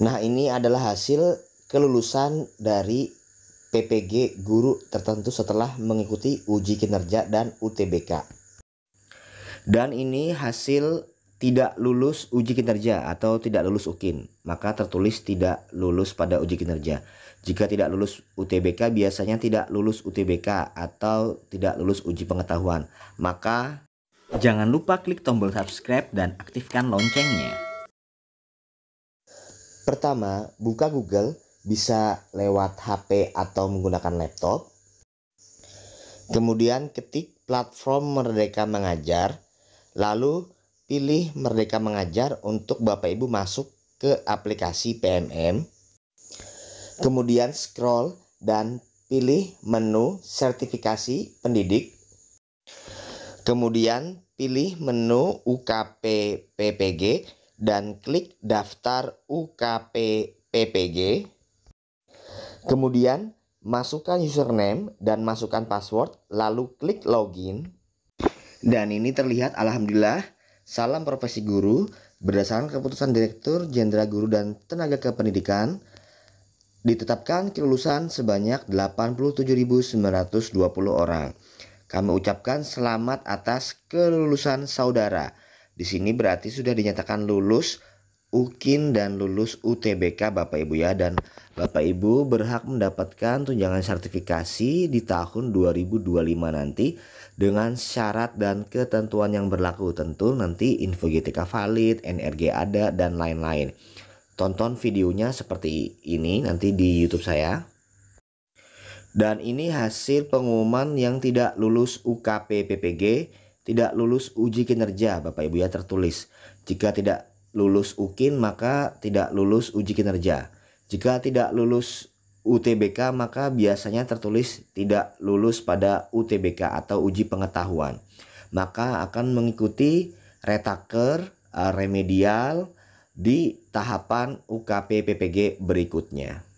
Nah, ini adalah hasil kelulusan dari PPG guru tertentu setelah mengikuti uji kinerja dan UTBK. Dan ini hasil tidak lulus uji kinerja atau tidak lulus UKIN, maka tertulis tidak lulus pada uji kinerja. Jika tidak lulus UTBK biasanya tidak lulus UTBK atau tidak lulus uji pengetahuan. Maka jangan lupa klik tombol subscribe dan aktifkan loncengnya. Pertama, buka Google bisa lewat HP atau menggunakan laptop. Kemudian ketik platform Merdeka Mengajar, lalu pilih Merdeka Mengajar untuk Bapak Ibu masuk ke aplikasi PMM. Kemudian scroll dan pilih menu sertifikasi pendidik. Kemudian pilih menu UKP PPG dan klik daftar UKP PPG. Kemudian masukkan username dan masukkan password, lalu klik login. Dan ini terlihat alhamdulillah, salam profesi guru berdasarkan keputusan Direktur Jenderal Guru dan Tenaga Kependidikan ditetapkan kelulusan sebanyak 87.920 orang. Kami ucapkan selamat atas kelulusan saudara. Di sini berarti sudah dinyatakan lulus UKIN dan lulus UTBK Bapak Ibu ya dan Bapak Ibu berhak mendapatkan tunjangan sertifikasi di tahun 2025 nanti dengan syarat dan ketentuan yang berlaku tentu nanti info GTK valid, NRG ada dan lain-lain. Tonton videonya seperti ini nanti di YouTube saya. Dan ini hasil pengumuman yang tidak lulus UKP PPG tidak lulus uji kinerja Bapak Ibu ya tertulis. Jika tidak lulus UKIN maka tidak lulus uji kinerja. Jika tidak lulus UTBK maka biasanya tertulis tidak lulus pada UTBK atau uji pengetahuan. Maka akan mengikuti retaker eh, remedial di tahapan UKP PPG berikutnya.